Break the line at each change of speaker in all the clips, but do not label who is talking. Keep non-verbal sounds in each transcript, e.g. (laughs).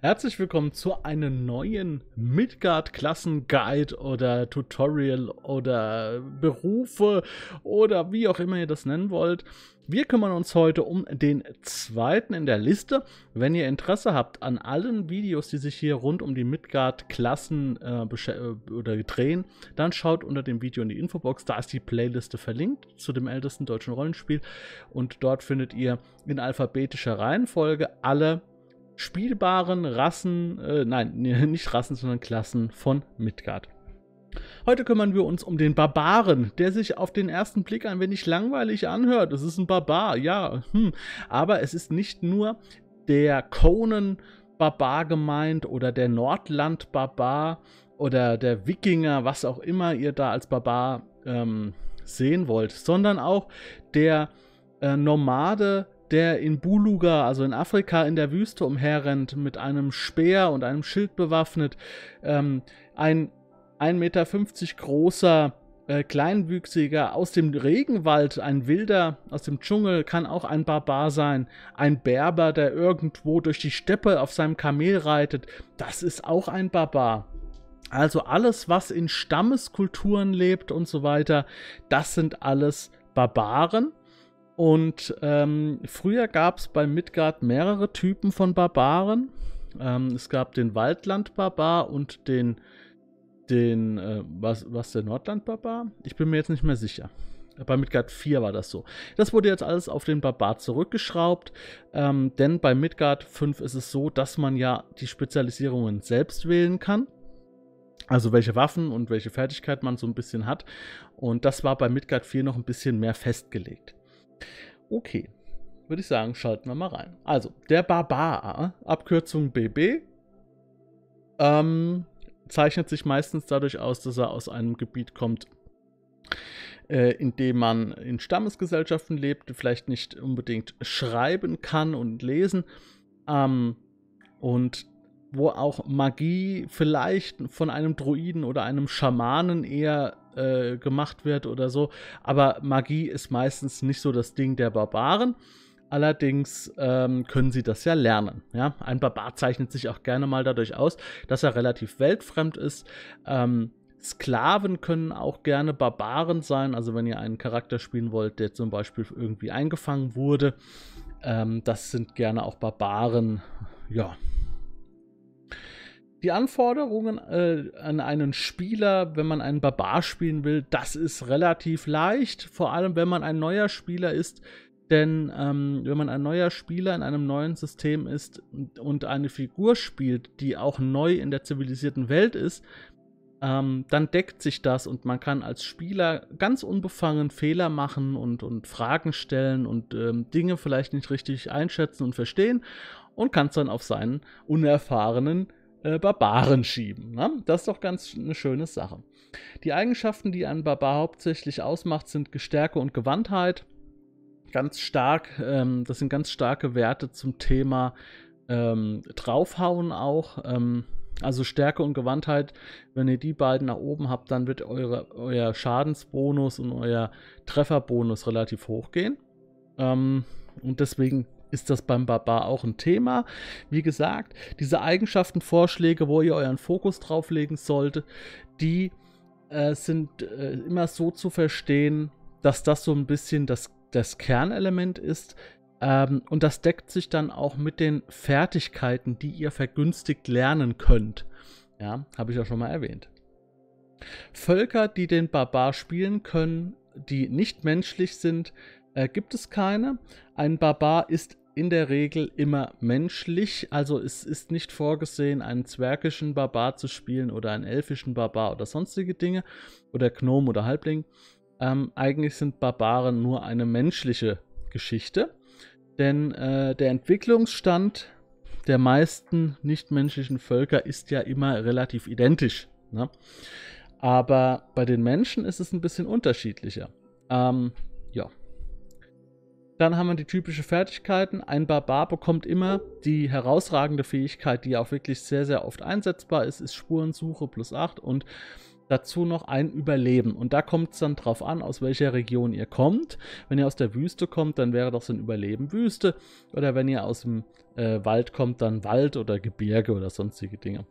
Herzlich willkommen zu einem neuen Midgard-Klassen-Guide oder Tutorial oder Berufe oder wie auch immer ihr das nennen wollt. Wir kümmern uns heute um den zweiten in der Liste. Wenn ihr Interesse habt an allen Videos, die sich hier rund um die Midgard-Klassen äh, äh oder drehen, dann schaut unter dem Video in die Infobox. Da ist die Playliste verlinkt zu dem ältesten deutschen Rollenspiel und dort findet ihr in alphabetischer Reihenfolge alle spielbaren Rassen, äh, nein, (laughs) nicht Rassen, sondern Klassen von Midgard. Heute kümmern wir uns um den Barbaren, der sich auf den ersten Blick ein wenig langweilig anhört. Es ist ein Barbar, ja, hm. aber es ist nicht nur der Conan Barbar gemeint oder der Nordland Barbar oder der Wikinger, was auch immer ihr da als Barbar ähm, sehen wollt, sondern auch der äh, Nomade der in Buluga, also in Afrika, in der Wüste umherrennt, mit einem Speer und einem Schild bewaffnet, ähm, ein 1,50 Meter großer äh, Kleinwüchsiger aus dem Regenwald, ein Wilder aus dem Dschungel, kann auch ein Barbar sein, ein Berber, der irgendwo durch die Steppe auf seinem Kamel reitet, das ist auch ein Barbar. Also alles, was in Stammeskulturen lebt und so weiter, das sind alles Barbaren. Und ähm, früher gab es bei Midgard mehrere Typen von Barbaren. Ähm, es gab den Waldland-Barbar und den, den äh, was, was der Nordland-Barbar? Ich bin mir jetzt nicht mehr sicher. Bei Midgard 4 war das so. Das wurde jetzt alles auf den Barbar zurückgeschraubt, ähm, denn bei Midgard 5 ist es so, dass man ja die Spezialisierungen selbst wählen kann. Also welche Waffen und welche Fertigkeit man so ein bisschen hat. Und das war bei Midgard 4 noch ein bisschen mehr festgelegt. Okay, würde ich sagen, schalten wir mal rein. Also, der Barbar, Abkürzung BB, ähm, zeichnet sich meistens dadurch aus, dass er aus einem Gebiet kommt, äh, in dem man in Stammesgesellschaften lebt, vielleicht nicht unbedingt schreiben kann und lesen ähm, und wo auch Magie vielleicht von einem Druiden oder einem Schamanen eher äh, gemacht wird oder so. Aber Magie ist meistens nicht so das Ding der Barbaren. Allerdings ähm, können sie das ja lernen. Ja? Ein Barbar zeichnet sich auch gerne mal dadurch aus, dass er relativ weltfremd ist. Ähm, Sklaven können auch gerne Barbaren sein. Also wenn ihr einen Charakter spielen wollt, der zum Beispiel irgendwie eingefangen wurde, ähm, das sind gerne auch Barbaren. Ja, die Anforderungen äh, an einen Spieler, wenn man einen Barbar spielen will, das ist relativ leicht, vor allem wenn man ein neuer Spieler ist. Denn ähm, wenn man ein neuer Spieler in einem neuen System ist und eine Figur spielt, die auch neu in der zivilisierten Welt ist, ähm, dann deckt sich das und man kann als Spieler ganz unbefangen Fehler machen und, und Fragen stellen und ähm, Dinge vielleicht nicht richtig einschätzen und verstehen und kann es dann auf seinen unerfahrenen äh, Barbaren schieben. Ne? Das ist doch ganz eine schöne Sache. Die Eigenschaften, die einen Barbar hauptsächlich ausmacht, sind Gestärke und Gewandtheit. Ganz stark, ähm, das sind ganz starke Werte zum Thema ähm, draufhauen auch. Ähm, also Stärke und Gewandtheit, wenn ihr die beiden nach oben habt, dann wird eure, euer Schadensbonus und euer Trefferbonus relativ hoch gehen. Ähm, und deswegen ist das beim Barbar auch ein Thema. Wie gesagt, diese Eigenschaftenvorschläge, wo ihr euren Fokus drauflegen solltet, die äh, sind äh, immer so zu verstehen, dass das so ein bisschen das, das Kernelement ist. Ähm, und das deckt sich dann auch mit den Fertigkeiten, die ihr vergünstigt lernen könnt. Ja, habe ich ja schon mal erwähnt. Völker, die den Barbar spielen können, die nicht menschlich sind, äh, gibt es keine. Ein Barbar ist in der Regel immer menschlich, also es ist nicht vorgesehen, einen zwergischen Barbar zu spielen oder einen elfischen Barbar oder sonstige Dinge oder Gnome oder Halbling. Ähm, eigentlich sind Barbaren nur eine menschliche Geschichte, denn äh, der Entwicklungsstand der meisten nichtmenschlichen Völker ist ja immer relativ identisch. Ne? Aber bei den Menschen ist es ein bisschen unterschiedlicher. Ähm, dann haben wir die typischen Fertigkeiten. Ein Barbar bekommt immer die herausragende Fähigkeit, die auch wirklich sehr, sehr oft einsetzbar ist, ist Spurensuche plus 8 und dazu noch ein Überleben. Und da kommt es dann drauf an, aus welcher Region ihr kommt. Wenn ihr aus der Wüste kommt, dann wäre das ein Überleben Wüste. Oder wenn ihr aus dem äh, Wald kommt, dann Wald oder Gebirge oder sonstige Dinge.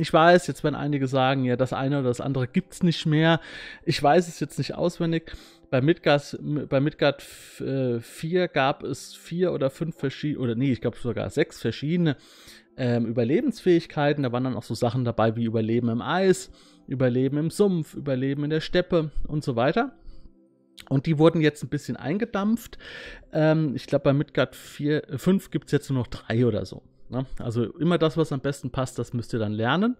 Ich weiß, jetzt werden einige sagen, ja, das eine oder das andere gibt es nicht mehr. Ich weiß es jetzt nicht auswendig. Bei Midgard, bei Midgard 4 äh, gab es vier oder fünf verschiedene, oder nee, ich glaube sogar sechs verschiedene ähm, Überlebensfähigkeiten. Da waren dann auch so Sachen dabei wie Überleben im Eis, Überleben im Sumpf, Überleben in der Steppe und so weiter. Und die wurden jetzt ein bisschen eingedampft. Ähm, ich glaube, bei Midgard 4, 5 gibt es jetzt nur noch drei oder so. Ne? Also immer das, was am besten passt, das müsst ihr dann lernen.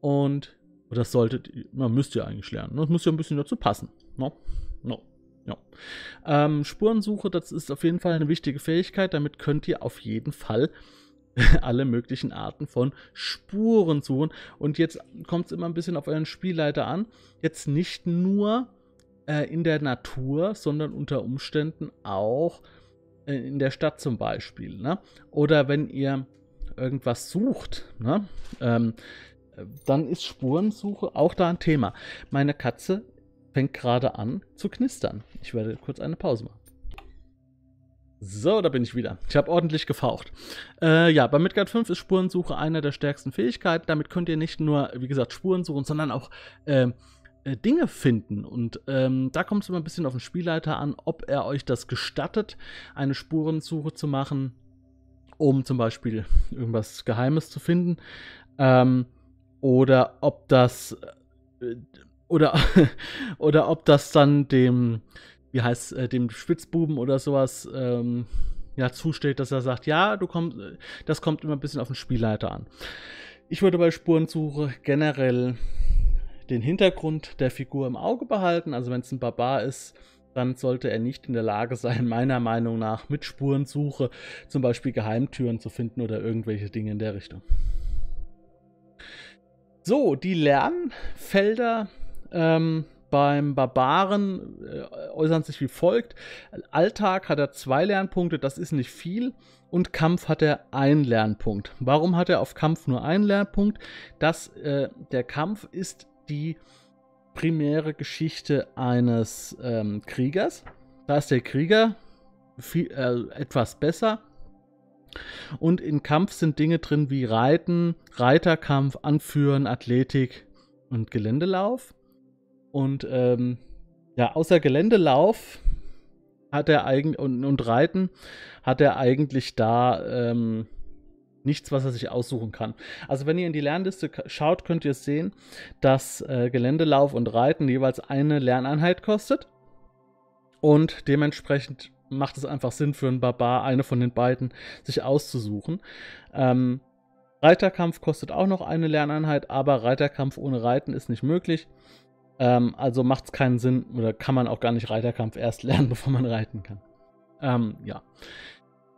Und das solltet man müsst ihr eigentlich lernen. Ne? Das muss ja ein bisschen dazu passen. No? Ne? No. Ja. Ähm, Spurensuche, das ist auf jeden Fall eine wichtige Fähigkeit. Damit könnt ihr auf jeden Fall (laughs) alle möglichen Arten von Spuren suchen. Und jetzt kommt es immer ein bisschen auf euren Spielleiter an. Jetzt nicht nur äh, in der Natur, sondern unter Umständen auch äh, in der Stadt zum Beispiel. Ne? Oder wenn ihr irgendwas sucht, ne? ähm, dann ist Spurensuche auch da ein Thema. Meine Katze fängt gerade an zu knistern. Ich werde kurz eine Pause machen. So, da bin ich wieder. Ich habe ordentlich gefaucht. Äh, ja, bei Midgard 5 ist Spurensuche eine der stärksten Fähigkeiten. Damit könnt ihr nicht nur, wie gesagt, Spuren suchen, sondern auch äh, äh, Dinge finden. Und ähm, da kommt es immer ein bisschen auf den Spielleiter an, ob er euch das gestattet, eine Spurensuche zu machen, um zum Beispiel (laughs) irgendwas Geheimes zu finden. Ähm, oder ob das äh, oder, (laughs) oder ob das dann dem, wie heißt, äh, dem Spitzbuben oder sowas ähm, ja, zusteht, dass er sagt, ja, du kommst, äh, das kommt immer ein bisschen auf den Spielleiter an. Ich würde bei Spurensuche generell den Hintergrund der Figur im Auge behalten. Also wenn es ein Barbar ist, dann sollte er nicht in der Lage sein, (laughs) meiner Meinung nach mit Spurensuche zum Beispiel Geheimtüren zu finden oder irgendwelche Dinge in der Richtung. So, die Lernfelder ähm, beim Barbaren äh, äußern sich wie folgt. Alltag hat er zwei Lernpunkte, das ist nicht viel. Und Kampf hat er einen Lernpunkt. Warum hat er auf Kampf nur einen Lernpunkt? Das, äh, der Kampf ist die primäre Geschichte eines ähm, Kriegers. Da ist der Krieger viel, äh, etwas besser. Und in Kampf sind Dinge drin wie Reiten, Reiterkampf, Anführen, Athletik und Geländelauf. Und ähm, ja, außer Geländelauf hat er eigentlich und, und Reiten hat er eigentlich da ähm, nichts, was er sich aussuchen kann. Also wenn ihr in die Lernliste schaut, könnt ihr sehen, dass äh, Geländelauf und Reiten jeweils eine Lerneinheit kostet. Und dementsprechend macht es einfach Sinn für einen Barbar, eine von den beiden sich auszusuchen. Ähm, Reiterkampf kostet auch noch eine Lerneinheit, aber Reiterkampf ohne Reiten ist nicht möglich. Ähm, also macht es keinen Sinn oder kann man auch gar nicht Reiterkampf erst lernen, (laughs) bevor man reiten kann. Ähm, ja.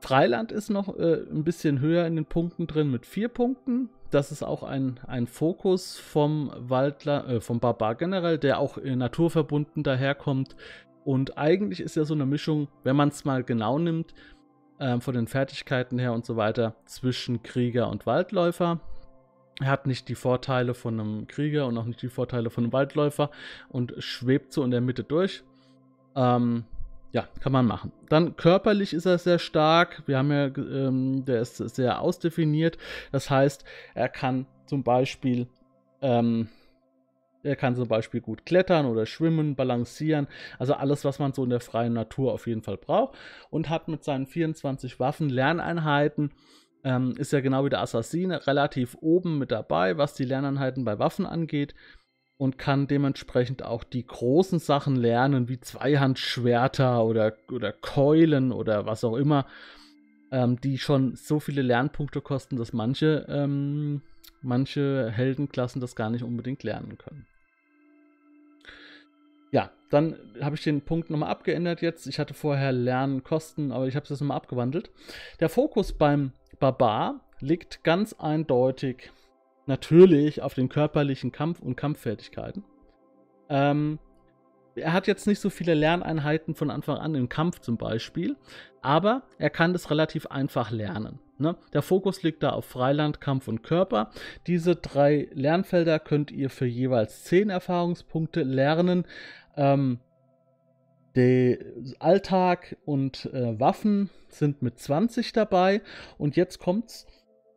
Freiland ist noch äh, ein bisschen höher in den Punkten drin mit vier Punkten. Das ist auch ein, ein Fokus vom Waldler, äh, vom Barbar generell, der auch äh, naturverbunden daherkommt. Und eigentlich ist ja so eine Mischung, wenn man es mal genau nimmt, ähm, von den Fertigkeiten her und so weiter, zwischen Krieger und Waldläufer. Er hat nicht die Vorteile von einem Krieger und auch nicht die Vorteile von einem Waldläufer und schwebt so in der Mitte durch. Ähm, ja, kann man machen. Dann körperlich ist er sehr stark. Wir haben ja, ähm, der ist sehr ausdefiniert. Das heißt, er kann zum Beispiel, ähm, er kann zum Beispiel gut klettern oder schwimmen, balancieren. Also alles, was man so in der freien Natur auf jeden Fall braucht. Und hat mit seinen 24 Waffen Lerneinheiten ähm, ist ja genau wie der Assassin relativ oben mit dabei, was die Lerneinheiten bei Waffen angeht und kann dementsprechend auch die großen Sachen lernen, wie Zweihandschwerter oder, oder Keulen oder was auch immer, ähm, die schon so viele Lernpunkte kosten, dass manche, ähm, manche Heldenklassen das gar nicht unbedingt lernen können. Ja, dann habe ich den Punkt nochmal abgeändert jetzt. Ich hatte vorher Lernen kosten, aber ich habe es jetzt nochmal abgewandelt. Der Fokus beim Barbar liegt ganz eindeutig natürlich auf den körperlichen Kampf und Kampffertigkeiten. Ähm, er hat jetzt nicht so viele Lerneinheiten von Anfang an im Kampf zum Beispiel, aber er kann das relativ einfach lernen. Ne? Der Fokus liegt da auf Freiland, Kampf und Körper. Diese drei Lernfelder könnt ihr für jeweils 10 Erfahrungspunkte lernen. Ähm, der Alltag und äh, Waffen sind mit 20 dabei. Und jetzt kommt's.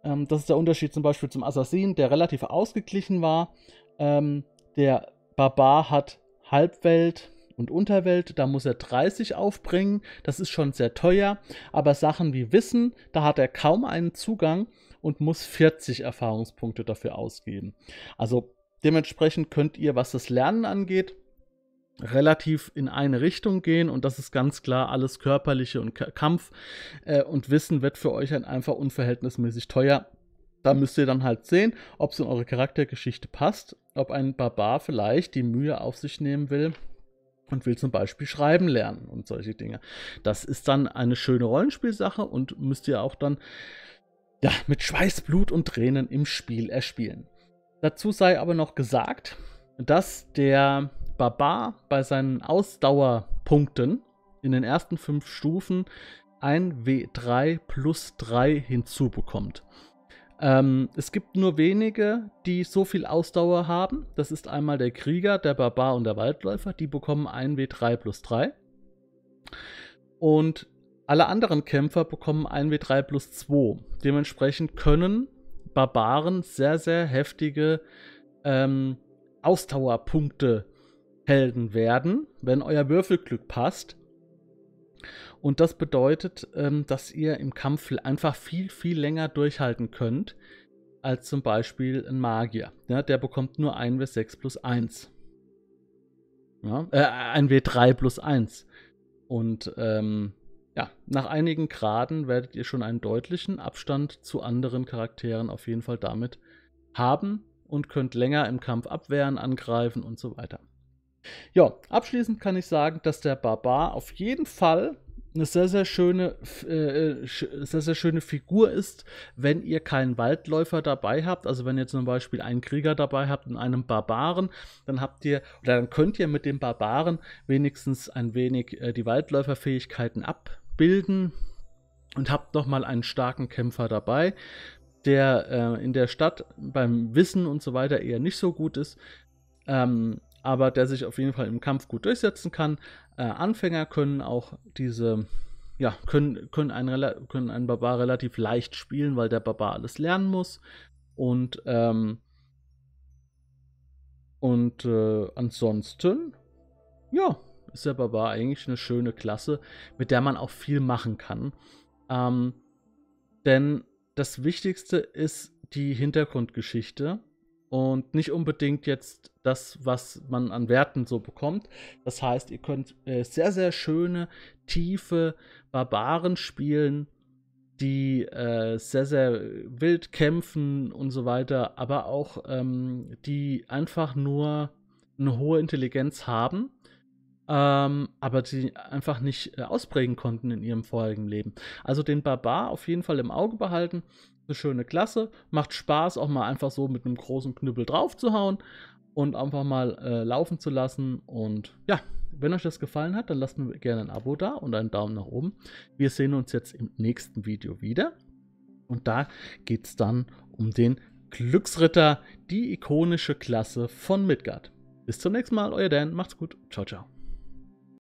Ähm, das ist der Unterschied zum Beispiel zum Assassin, der relativ ausgeglichen war. Ähm, der Barbar hat Halbwelt und Unterwelt, da muss er 30 aufbringen, das ist schon sehr teuer, aber Sachen wie Wissen, da hat er kaum einen Zugang und muss 40 Erfahrungspunkte dafür ausgeben. Also dementsprechend könnt ihr, was das Lernen angeht, relativ in eine Richtung gehen und das ist ganz klar alles körperliche und K Kampf äh, und Wissen wird für euch halt einfach unverhältnismäßig teuer. Da müsst ihr dann halt sehen, ob es in eure Charaktergeschichte passt, ob ein Barbar vielleicht die Mühe auf sich nehmen will und will zum Beispiel schreiben lernen und solche Dinge. Das ist dann eine schöne Rollenspielsache und müsst ihr auch dann ja, mit Schweiß, Blut und Tränen im Spiel erspielen. Dazu sei aber noch gesagt, dass der Barbar bei seinen Ausdauerpunkten in den ersten fünf Stufen ein W3 plus 3 hinzubekommt. Ähm, es gibt nur wenige, die so viel Ausdauer haben. Das ist einmal der Krieger, der Barbar und der Waldläufer. Die bekommen ein W3 plus 3. Und alle anderen Kämpfer bekommen ein W3 plus 2. Dementsprechend können Barbaren sehr, sehr heftige ähm, Ausdauerpunkte Helden werden, wenn euer Würfelglück passt. Und das bedeutet, ähm, dass ihr im Kampf einfach viel, viel länger durchhalten könnt als zum Beispiel ein Magier. Ja, der bekommt nur 1 W6 plus 1. Ja, äh, ein W3 plus 1. Und ähm, ja, nach einigen Graden werdet ihr schon einen deutlichen Abstand zu anderen Charakteren auf jeden Fall damit haben und könnt länger im Kampf abwehren, angreifen und so weiter. Ja, abschließend kann ich sagen, dass der Barbar auf jeden Fall eine sehr, sehr schöne, äh, äh sehr, sehr schöne Figur ist, wenn ihr keinen Waldläufer dabei habt. Also wenn ihr zum Beispiel einen Krieger dabei habt und einen Barbaren, dann habt ihr oder dann könnt ihr mit dem Barbaren wenigstens ein wenig äh, die Waldläuferfähigkeiten abbilden und habt nochmal einen starken Kämpfer dabei, der äh, in der Stadt beim Wissen und so weiter eher nicht so gut ist. Ähm, aber der sich auf jeden Fall im Kampf gut durchsetzen kann. Äh, Anfänger können auch diese, ja, können, können, einen, können einen Barbar relativ leicht spielen, weil der Barbar alles lernen muss. Und, ähm, und äh, ansonsten, ja, ist der Barbar eigentlich eine schöne Klasse, mit der man auch viel machen kann. Ähm, denn das Wichtigste ist die Hintergrundgeschichte und nicht unbedingt jetzt das, was man an Werten so bekommt. Das heißt, ihr könnt äh, sehr, sehr schöne, tiefe Barbaren spielen, die äh, sehr, sehr wild kämpfen und so weiter, aber auch ähm, die einfach nur eine hohe Intelligenz haben. Ähm, aber die einfach nicht äh, ausprägen konnten in ihrem vorherigen Leben. Also den Barbar auf jeden Fall im Auge behalten. Eine schöne Klasse. Macht Spaß, auch mal einfach so mit einem großen Knüppel draufzuhauen und einfach mal äh, laufen zu lassen. Und ja, wenn euch das gefallen hat, dann lasst mir gerne ein Abo da und einen Daumen nach oben. Wir sehen uns jetzt im nächsten Video wieder. Und da geht es dann um den Glücksritter, die ikonische Klasse von Midgard. Bis zum nächsten Mal, euer Dan, macht's gut, ciao, ciao.